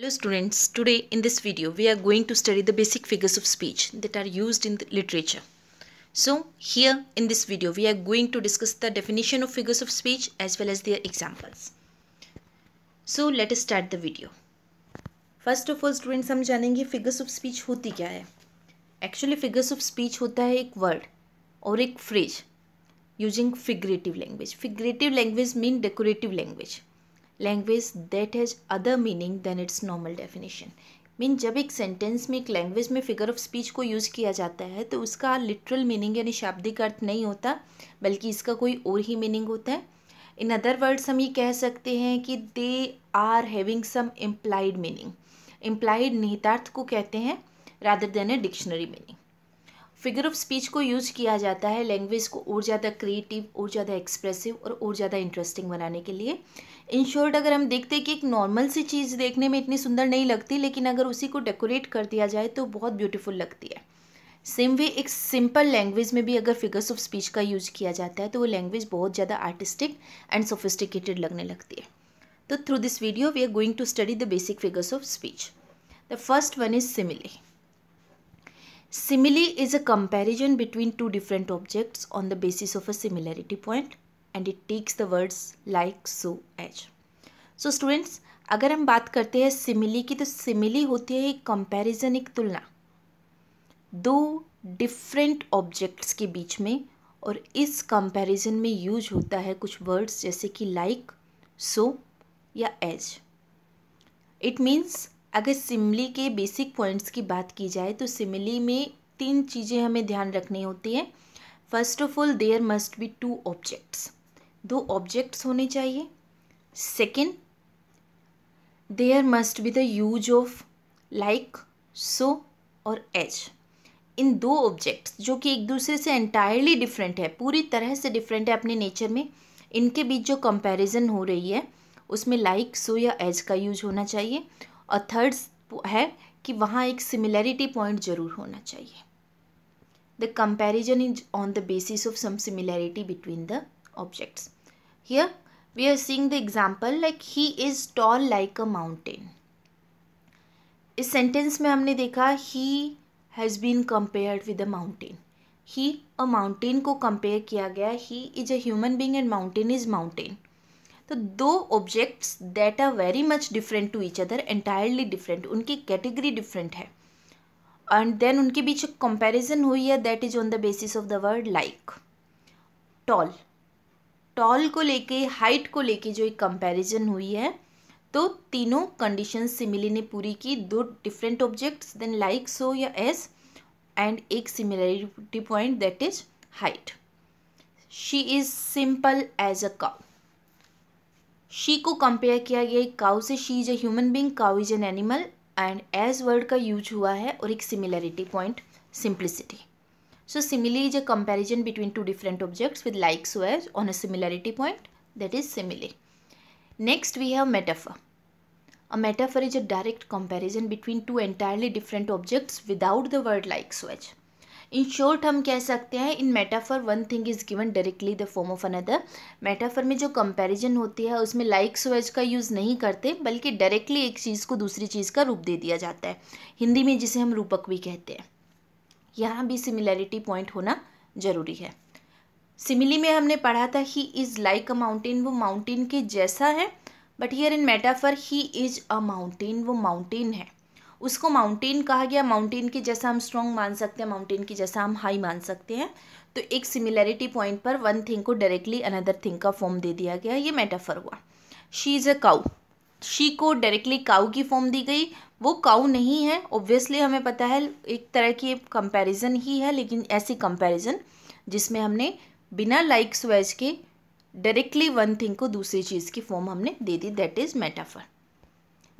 Hello students, today in this video we are going to study the basic figures of speech that are used in the literature. So here in this video we are going to discuss the definition of figures of speech as well as their examples. So let us start the video. First of all students हम जानेंगे figures of speech होती Actually figures of speech होता है word or a phrase using figurative language. Figurative language mean decorative language. Language that has other meaning than its normal definition mean जब एक sentence में एक language में figure of speech को use किया जाता है तो उसका लिटरल मीनिंग यानी शाब्दिक अर्थ नहीं होता बल्कि इसका कोई और ही मीनिंग होता है इन अदर वर्ड्स हम ये कह सकते हैं कि they are having some implied meaning implied निहितार्थ को कहते हैं rather than a dictionary meaning figure of speech को यूज किया जाता है लैंग्वेज को और ज़्यादा क्रिएटिव और ज़्यादा एक्सप्रेसिव और और ज़्यादा इंटरेस्टिंग बनाने के लिए इन शॉर्ट अगर हम देखते हैं कि एक नॉर्मल सी चीज़ देखने में इतनी सुंदर नहीं लगती लेकिन अगर उसी को डेकोरेट कर दिया जाए तो बहुत ब्यूटीफुल लगती है सेम वे एक सिंपल लैंग्वेज में भी अगर फिगर्स ऑफ स्पीच का यूज किया जाता है तो वो लैंग्वेज बहुत ज़्यादा आर्टिस्टिक एंड सोफिस्टिकेटेड लगने लगती है तो through this video we are going to study the basic figures of speech the first one is simile Simile is a comparison between two different objects on the basis of a similarity point and it takes the words like so as. so students अगर हम बात करते हैं simile की तो simile होती है एक कंपैरिजन एक तुलना दो डिफरेंट ऑब्जेक्ट्स के बीच में और इस कंपैरिजन में यूज होता है कुछ वर्ड्स जैसे कि लाइक सो या एज इट मीन्स अगर सिमली के बेसिक पॉइंट्स की बात की जाए तो सिमली में तीन चीज़ें हमें ध्यान रखनी होती है first of all there must be two objects दो ऑब्जेक्ट्स होने चाहिए second there must be the use of like so और एज इन दो ऑब्जेक्ट्स जो कि एक दूसरे से एंटायरली डिफरेंट है पूरी तरह से डिफरेंट है अपने नेचर में इनके बीच जो कंपैरिजन हो रही है उसमें लाइक सो या एज का यूज होना चाहिए थर्ड्स है कि वहाँ एक सिमिलैरिटी पॉइंट जरूर होना चाहिए the comparison is on the basis of some similarity between the objects here we are seeing the example like he is tall like a mountain इस सेंटेंस में हमने देखा he has been compared with a mountain he a mountain को compare किया गया he is a human being and mountain is mountain तो दो objects that are very much different to each other entirely different उनकी category different है and then उनके बीच एक कंपेरिजन हुई है that is on the basis of the word like tall tall को लेके हाइट को लेके जो एक कंपेरिजन हुई है तो तीनों कंडीशन सिमिली ने पूरी की दो different objects then like so या एस एंड एक similarity point that is height she is simple as a cow she को कंपेयर किया गया एक काउ से she is a human being cow is an animal and as word का use हुआ है और एक similarity point simplicity so simile is a comparison between two different objects with likes ways on a similarity point that is simile next we have metaphor A is a direct comparison between two entirely different objects without the word like so switch. In short हम कह सकते हैं in metaphor one thing is given directly the form of another metaphor में जो comparison होती है उसमें like Suez का यूज़ नहीं करते बल्कि डायरेक्टली एक चीज़ को दूसरी चीज़ का रूप दे दिया जाता है हिंदी में जिसे हम रूपक भी कहते हैं यहाँ भी सिमिलैरिटी पॉइंट होना ज़रूरी है सिमिली में हमने पढ़ा था he is like a mountain वो माउंटेन के जैसा है but here in metaphor he is a mountain वो माउंटेन है उसको माउंटेन कहा गया माउंटेन के जैसा हम स्ट्रॉन्ग मान सकते हैं माउंटेन की जैसा हम हाई मान सकते हैं तो एक सिमिलैरिटी पॉइंट पर वन थिंग को डायरेक्टली अनदर थिंग का फॉर्म दे दिया गया ये मेटाफर हुआ she is a cow she को डायरेक्टली काउ की फॉर्म दी गई वो काउ नहीं है ऑब्वियसली हमें पता है एक तरह की कंपेरिजन ही है लेकिन ऐसी कंपेरिजन जिसमें हमने बिना लाइक स्वेज के डायरेक्टली वन थिंग को दूसरी चीज़ की फॉर्म हमने दे दी दैट इज़ मेटाफर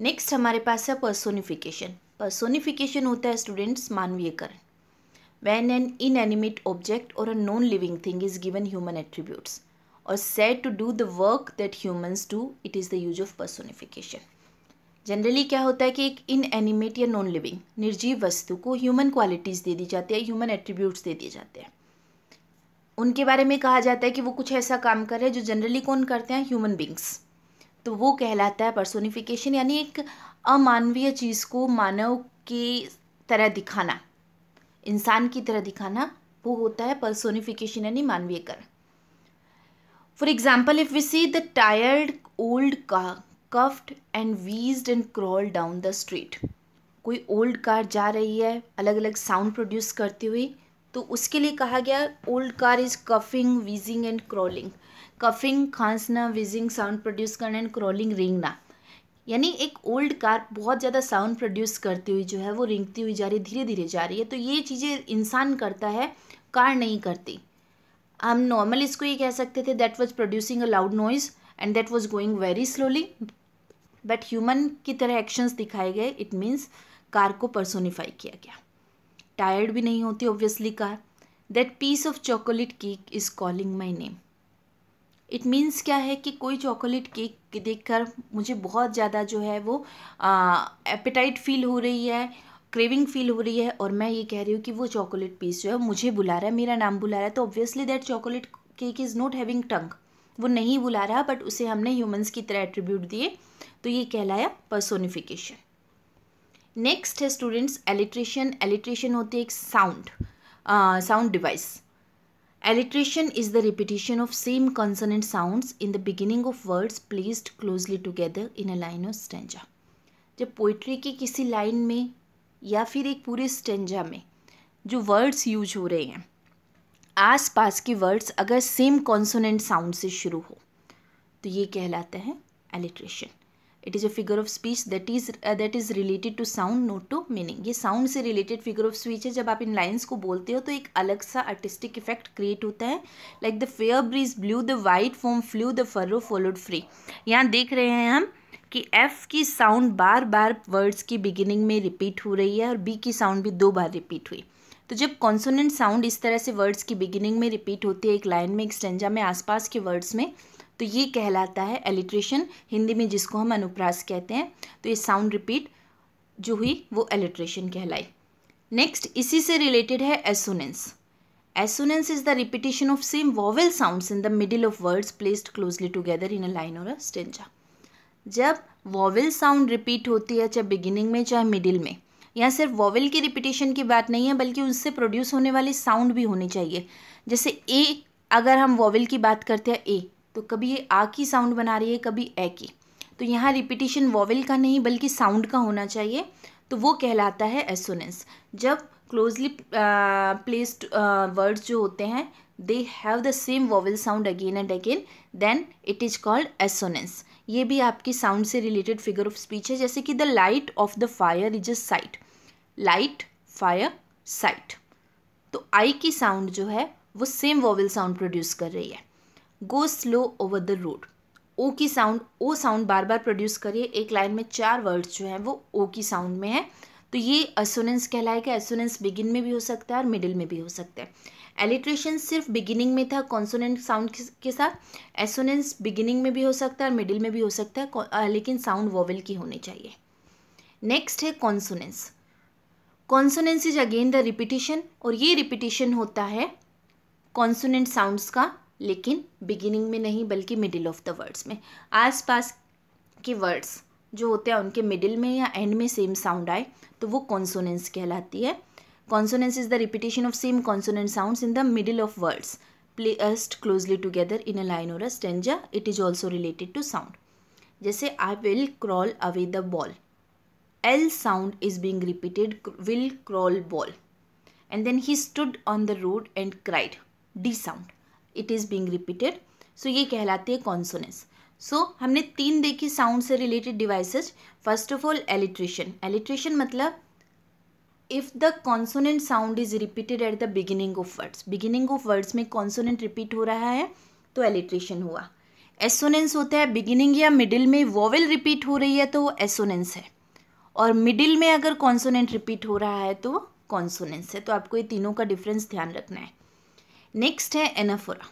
नेक्स्ट हमारे पास है पर्सोनिफिकेशन पर्सोनिफिकेशन होता है स्टूडेंट्स मानवीयकरण वैन एन इनएनिमेट ऑब्जेक्ट और a non living thing is given human attributes और said to do the work that humans do it is the use of personification generally क्या होता है कि एक इनएनिमेट या नॉन लिविंग निर्जीव वस्तु को ह्यूमन क्वालिटीज़ दे दी जाती है ह्यूमन एट्रीब्यूट्स दे दिए जाते हैं उनके बारे में कहा जाता है कि वो कुछ ऐसा काम कर रहे हैं जो जनरली कौन करते हैं ह्यूमन बींग्स तो वो कहलाता है पर्सोनिफिकेशन यानी एक अमानवीय चीज़ को मानव की तरह दिखाना इंसान की तरह दिखाना वो होता है पर्सोनिफिकेशन यानी मानवीयकरण for example if we see the tired old car coughed and wheezed and crawl down the street कोई ओल्ड कार जा रही है अलग अलग साउंड प्रोड्यूस करती हुई तो उसके लिए कहा गया old car is coughing wheezing and crawling coughing खांसना विजिंग साउंड प्रोड्यूस करना एंड क्रॉलिंग रिंगना यानी एक ओल्ड कार बहुत ज़्यादा साउंड प्रोड्यूस करती हुई जो है वो रिंगती हुई जा रही है धीरे धीरे जा रही है तो ये चीज़ें इंसान करता है कार नहीं करती हम नॉर्मल इसको ये कह सकते थे that was producing a loud noise and that was going very slowly but human की तरह एक्शंस दिखाए गए इट मीन्स कार को पर्सोनिफाई किया गया टायर्ड भी नहीं होती obviously car that piece of chocolate cake is calling my name it means क्या है कि कोई चॉकलेट केक देख कर मुझे बहुत ज़्यादा जो है वो एपेटाइट फील हो रही है क्रेविंग फील हो रही है और मैं ये कह रही हूँ कि वो चॉकलेट पीस जो है मुझे बुला रहा है मेरा नाम बुला रहा है तो obviously that chocolate cake is not having tongue वो नहीं बुला रहा बट उसे हमने ह्यूमंस की तरह एट्रीब्यूट दिए तो ये कहलाया पर्सोनिफिकेशन नेक्स्ट है स्टूडेंट्स एलिट्रेशन एलिट्रेशन होती है एक sound sound device Alliteration is the repetition of same consonant sounds in the beginning of words placed closely together in a line of stanza जब पोइट्री की किसी लाइन में या फिर एक पूरे स्टेंजा में जो वर्ड्स यूज हो रहे हैं आस पास के वर्ड्स अगर सेम कॉन्सोनेंट साउंड से शुरू हो तो ये कहलाते हैं alliteration it is a figure of speech that is that is related to sound not to meaning ये साउंड से रिलेटेड फिगर ऑफ स्पीच है जब आप इन लाइन्स को बोलते हो तो एक अलग सा आर्टिस्टिक इफेक्ट क्रिएट होता है like the fair breeze blew the white foam flew the furrow followed free यहाँ देख रहे हैं हम कि एफ़ की साउंड बार बार वर्ड्स की बिगिनिंग में रिपीट हो रही है और बी की साउंड भी दो बार रिपीट हुई तो जब कॉन्सोनेंट साउंड इस तरह से वर्ड्स की बिगिनिंग में रिपीट होती है एक लाइन में एक स्टेंजा में आसपास के वर्ड्स में तो ये कहलाता है एलिट्रेशन हिंदी में जिसको हम अनुप्रास कहते हैं तो ये साउंड रिपीट जो हुई वो एलिट्रेशन कहलाई नेक्स्ट इसी से रिलेटेड है assonance assonance is the repetition of same vowel sound in the middle of words placed closely together in a line और अ स्टेंजा जब वॉवल साउंड रिपीट होती है चाहे बिगिनिंग में चाहे मिडिल में यहाँ सिर्फ वॉवल की रिपीटेशन की बात नहीं है बल्कि उससे प्रोड्यूस होने वाली साउंड भी होनी चाहिए जैसे ए अगर हम वॉवल की बात करते हैं ए तो कभी ये आ की साउंड बना रही है कभी ए की तो यहाँ रिपीटिशन वॉवेल का नहीं बल्कि साउंड का होना चाहिए तो वो कहलाता है एसोनेंस जब क्लोजली प्लेस्ड वर्ड्स जो होते हैं they have the same vowel sound again and again then it is called assonance ये भी आपकी साउंड से रिलेटेड फिगर ऑफ स्पीच है जैसे कि the light of the fire is a sight light fire sight तो आई की sound जो है वो सेम वॉवेल साउंड प्रोड्यूस कर रही है go slow over the road O की साउंड ओ साउंड बार बार प्रोड्यूस करिए एक लाइन में चार वर्ड्स जो हैं वो ओ की साउंड में है तो ये असोनेंस कहलाएगा एसोनेंस बिगिन में भी हो सकता है और मिडिल में भी हो सकता है एलिट्रेशन सिर्फ बिगिनिंग में था कॉन्सोनेंट साउंड के साथ एसोनेंस बिगिनिंग में भी हो सकता है और मिडिल में भी हो सकता है लेकिन साउंड वॉवल की होनी चाहिए नेक्स्ट है consonance consonance is again the repetition और ये रिपीटिशन होता है कॉन्सोनेंट साउंड्स का लेकिन बिगिनिंग में नहीं बल्कि मिडिल ऑफ द वर्ड्स में आसपास के वर्ड्स जो होते हैं उनके मिडिल में या एंड में सेम साउंड आए तो वो कॉन्सोनेंस कहलाती है consonance is the repetition of same consonant sounds in the middle of words placed closely together in a line और a stanza it is also related to sound जैसे I will crawl away the ball L sound is being repeated will crawl ball and then he stood on the road and cried D sound it is being repeated so ये कहलाती है consonance सो so, हमने तीन देखी sound से related devices first of all alliteration alliteration मतलब if the consonant sound is repeated at the beginning of words beginning of words में consonant repeat हो रहा है तो एलिट्रेशन हुआ एसोनेंस होता है बिगिनिंग या मिडिल में वॉवल रिपीट हो रही है तो वो एसोनेंस है और मिडिल में अगर कॉन्सोनेंट रिपीट हो रहा है तो कॉन्सोनेंस है तो आपको ये तीनों का डिफरेंस ध्यान रखना है नेक्स्ट है anaphora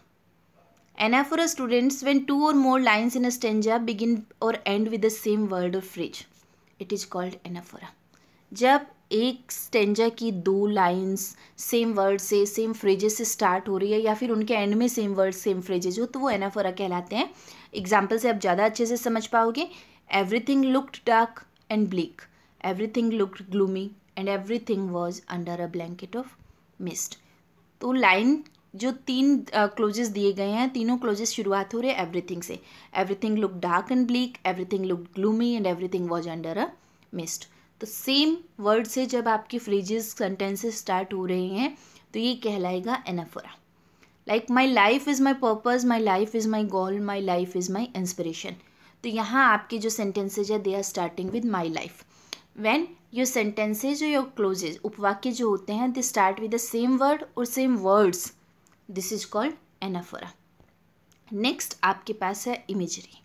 anaphora students when two और more lines in a stanza begin और and with the same word और phrase it is called anaphora जब एक स्टेंजा की दो लाइंस सेम वर्ड से सेम फ्रेजेस से स्टार्ट हो रही है या फिर उनके एंड में सेम वर्ड सेम फ्रेजेज हो तो वो एनाफोरा कहलाते हैं एग्जाम्पल से आप ज़्यादा अच्छे से समझ पाओगे everything looked dark and every everything looked gloomy and everything was under a blanket of mist तो लाइन जो तीन क्लोजेस दिए गए हैं तीनों क्लोजेस शुरुआत हो रहे हैं एवरीथिंग से everything look dark and bleak everything look gloomy and everything was under a mist तो सेम वर्ड से जब आपके फ्रेजेस सेंटेंसेस स्टार्ट हो रहे हैं तो ये कहलाएगा anaphora like my life is my purpose my life is my goal my life is my inspiration तो यहाँ आपके जो सेंटेंसेज है they are starting with my life when your sentences your clauses उपवाक्य जो होते हैं they start with the same word और same words this is called anaphora next आपके पास है imagery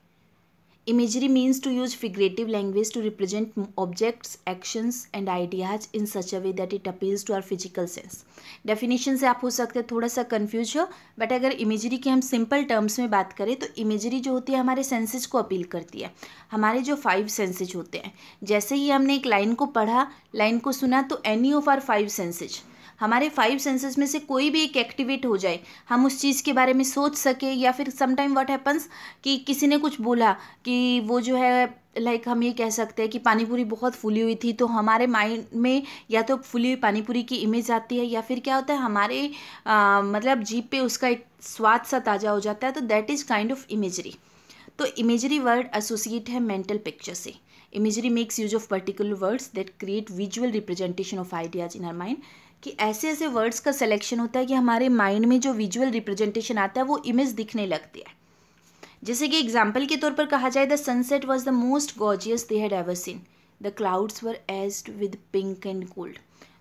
imagery means to use figurative language to represent objects actions and ideas in such a way that it appeals to our physical sense definition से आप हो सकते हैं थोड़ा सा कन्फ्यूज हो बट अगर इमेजरी की हम सिंपल टर्म्स में बात करें तो इमेजरी जो होती है हमारे सेंसेज को अपील करती है हमारे जो फाइव सेंसेज होते हैं जैसे ही हमने एक लाइन को पढ़ा लाइन को सुना तो any of our five senses हमारे फाइव सेंसेस में से कोई भी एक एक्टिवेट हो जाए हम उस चीज़ के बारे में सोच सके या फिर समटाइम व्हाट हैपन्स कि किसी ने कुछ बोला कि वो जो है लाइक like, हम ये कह सकते हैं कि पानीपुरी बहुत फूली हुई थी तो हमारे माइंड में या तो फूली हुई पानीपुरी की इमेज आती है या फिर क्या होता है हमारे आ, मतलब जीप पे उसका एक स्वाद सा ताज़ा हो जाता है तो that is kind of imagery तो इमेजरी वर्ड एसोसिएट है मेंटल पिक्चर से imagery makes use of particular words that create visual representation of ideas in our mind कि ऐसे ऐसे वर्ड्स का सिलेक्शन होता है कि हमारे माइंड में जो विजुअल रिप्रेजेंटेशन आता है वो इमेज दिखने लगती है जैसे कि एग्जाम्पल के तौर पर कहा जाए the sunset was the most gorgeous they had ever seen the clouds were edged with pink and gold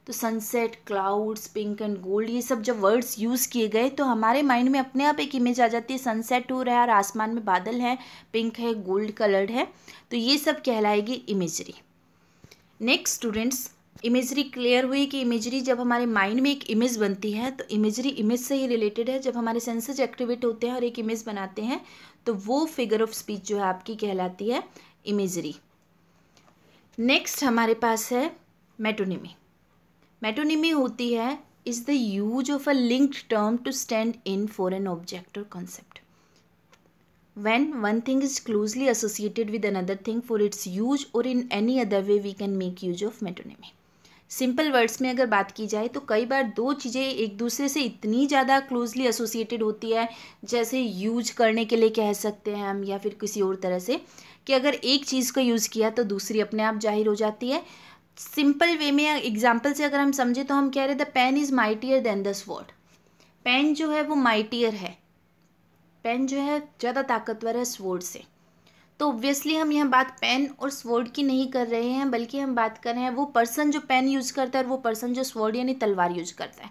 तो sunset clouds pink and gold ये सब जब वर्ड्स यूज़ किए गए तो हमारे माइंड में अपने आप एक इमेज आ जाती है सनसेट हो रहा है और आसमान में बादल है पिंक है गोल्ड कलर्ड है तो ये सब कहलाएगी imagery next students imagery clear हुई कि इमेजरी जब हमारे माइंड में एक इमेज बनती है तो इमेजरी इमेज से ही रिलेटेड है जब हमारे सेंसेज एक्टिवेट होते हैं और एक इमेज बनाते हैं तो वो फिगर ऑफ स्पीच जो है आपकी कहलाती है इमेजरी नेक्स्ट हमारे पास है मेटोनिमी मेटोनिमी होती है is the use of a linked term to stand in for an object or concept when one thing is closely associated with another thing for its use or in any other way we can make use of metonymy simple words में अगर बात की जाए तो कई बार दो चीज़ें एक दूसरे से इतनी ज़्यादा क्लोजली एसोसिएटेड होती है जैसे यूज करने के लिए कह सकते हैं हम या फिर किसी और तरह से कि अगर एक चीज़ को यूज़ किया तो दूसरी अपने आप जाहिर हो जाती है सिंपल वे में एग्जाम्पल से अगर हम समझें तो हम कह रहे the pen is mightier than the sword pen जो है वो माइटियर है पेन जो है ज़्यादा ताकतवर है स्वॉर्ड से तो ऑब्वियसली हम यहाँ बात पेन और स्वॉर्ड की नहीं कर रहे हैं बल्कि हम बात कर रहे हैं वो पर्सन जो पेन यूज़ करता है और वो पर्सन जो स्वॉर्ड यानी तलवार यूज़ करता है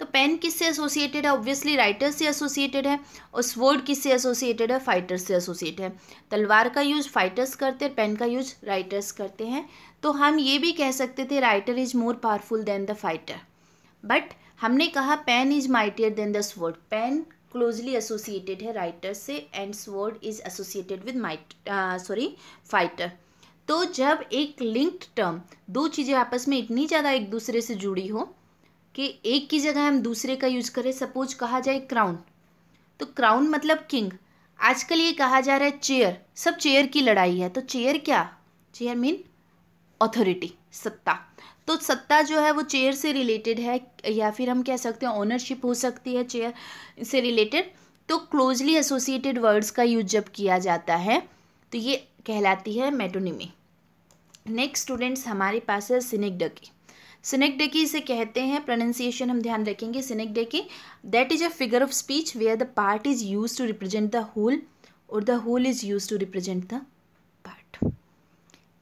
तो पेन किससे एसोसिएटेड है ऑब्वियसली राइटर से एसोसिएटेड है और स्वॉर्ड किससे एसोसिएटेड है फाइटर्स से एसोसिएट है तलवार का यूज़ फाइटर्स करते हैं पेन का यूज राइटर्स करते हैं तो हम ये भी कह सकते थे writer is more powerful than the fighter but हमने कहा pen is mightier than the sword pen closely associated है राइटर से and sword is associated with might sorry fighter तो जब एक लिंक्ड टर्म दो चीज़ें आपस में इतनी ज़्यादा एक दूसरे से जुड़ी हो कि एक की जगह हम दूसरे का यूज़ करें सपोज कहा जाए क्राउन तो क्राउन मतलब किंग आजकल ये कहा जा रहा है चेयर सब चेयर की लड़ाई है तो चेयर क्या चेयर मीन अथॉरिटी सत्ता तो सत्ता जो है वो चेयर से रिलेटेड है या फिर हम कह सकते हैं ओनरशिप हो सकती है चेयर से रिलेटेड तो क्लोजली एसोसिएटेड वर्ड्स का यूज जब किया जाता है तो ये कहलाती है मेटोनिमी नेक्स्ट स्टूडेंट्स हमारे पास है सिनेकडकी सिनेकडकी इसे कहते हैं प्रोनंसिएशन हम ध्यान रखेंगे synecdoche that is a figure of speech where the part is use to represent the whole or the whole is use to represent the part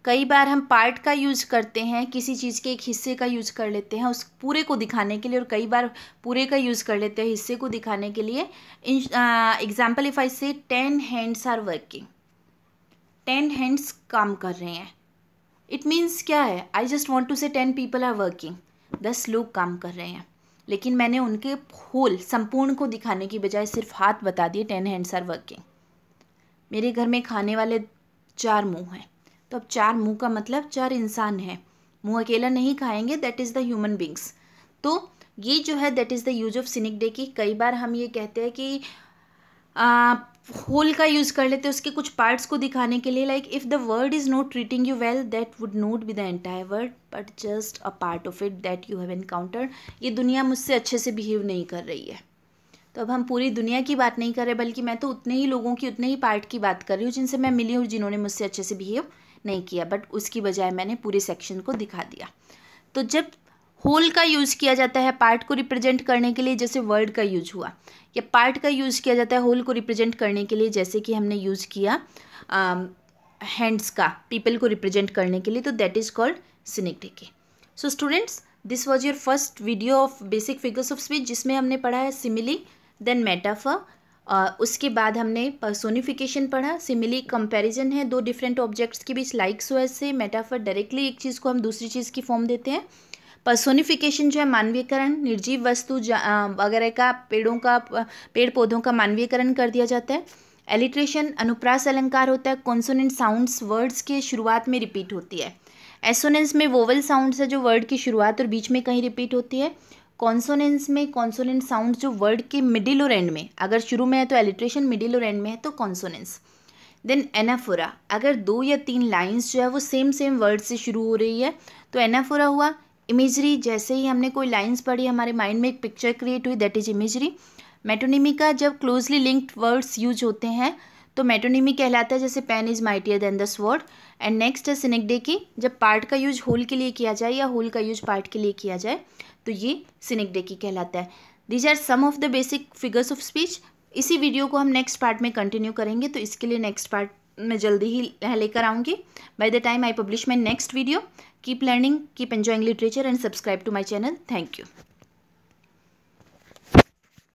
कई बार हम पार्ट का यूज करते हैं किसी चीज़ के एक हिस्से का यूज कर लेते हैं उस पूरे को दिखाने के लिए और कई बार पूरे का यूज कर लेते हैं हिस्से को दिखाने के लिए example if I say ten hands are working ten hands काम कर रहे हैं इट मीन्स क्या है I just want to say ten people are working दस लोग काम कर रहे हैं लेकिन मैंने उनके होल संपूर्ण को दिखाने की बजाय सिर्फ हाथ बता दिए टेन हैंड्स आर वर्किंग मेरे घर में खाने वाले चार मुँह हैं तो अब चार मुँह का मतलब चार इंसान है मुँह अकेला नहीं खाएंगे that is the human beings तो ये जो है that is the use of synecdoche कई बार हम ये कहते हैं कि होल का यूज़ कर लेते हैं उसके कुछ पार्ट्स को दिखाने के लिए like if the world is not treating you well that would not be the entire world but just a part of it that you have encountered ये दुनिया मुझसे अच्छे से बिहेव नहीं कर रही है तो अब हम पूरी दुनिया की बात नहीं कर रहे बल्कि मैं तो उतने ही लोगों की उतने ही पार्ट की बात कर रही हूँ जिनसे मैं मिली हूँ जिन्होंने मुझसे अच्छे से बिहेव नहीं किया बट उसकी बजाय मैंने पूरे सेक्शन को दिखा दिया तो जब होल का यूज़ किया जाता है पार्ट को रिप्रेजेंट करने के लिए जैसे वर्ड का यूज हुआ या पार्ट का यूज़ किया जाता है होल को रिप्रेजेंट करने के लिए जैसे कि हमने यूज़ किया हैंड्स um, का पीपल को रिप्रेजेंट करने के लिए तो that is called synecdoche so students this was your first video of basic figures of speech जिसमें हमने पढ़ा है सिमिली देन मेटाफर उसके बाद हमने पर्सोनिफिकेशन पढ़ा सिमिली कंपैरिजन है दो डिफरेंट ऑब्जेक्ट्स के बीच लाइक्स वैज से मेटाफर डायरेक्टली एक चीज़ को हम दूसरी चीज़ की फॉर्म देते हैं पर्सोनिफिकेशन जो है मानवीयकरण निर्जीव वस्तु वगैरह का पेड़ों का पेड़ पौधों का मानवीयकरण कर दिया जाता है एलिट्रेशन अनुप्रास अलंकार होता है कॉन्सोनेंट साउंड्स वर्ड्स के शुरुआत में रिपीट होती है एसोनेंस में वोवल साउंड्स है जो वर्ड की शुरुआत और बीच में कहीं रिपीट होती है कॉन्सोनेंस में कॉन्सोनेंट साउंड जो वर्ड के मिडिल और एंड में अगर शुरू में है तो एलिट्रेशन मिडिल और एंड में है तो कॉन्सोनेंस देन एनाफोरा अगर दो या तीन लाइंस जो है वो सेम सेम वर्ड से शुरू हो रही है तो एनाफोरा हुआ इमेजरी जैसे ही हमने कोई लाइंस पढ़ी हमारे माइंड में एक पिक्चर क्रिएट हुई दैट इज इमेजरी मेटोनिमी का जब क्लोजली लिंक्ड वर्ड्स यूज होते हैं तो मेटोनिमी कहलाता है जैसे pen is mightier than the word and next है सिनेक्डे की जब पार्ट का यूज होल के लिए किया जाए या होल का यूज पार्ट के लिए किया जाए तो ये सिनेक्डे की कहलाता है these are some of the basic figures of speech इसी वीडियो को हम नेक्स्ट पार्ट में कंटिन्यू करेंगे तो इसके लिए नेक्स्ट पार्ट मैं जल्दी ही लेकर आऊँगी by the time I publish my next video keep learning keep enjoying literature and subscribe to my channel thank you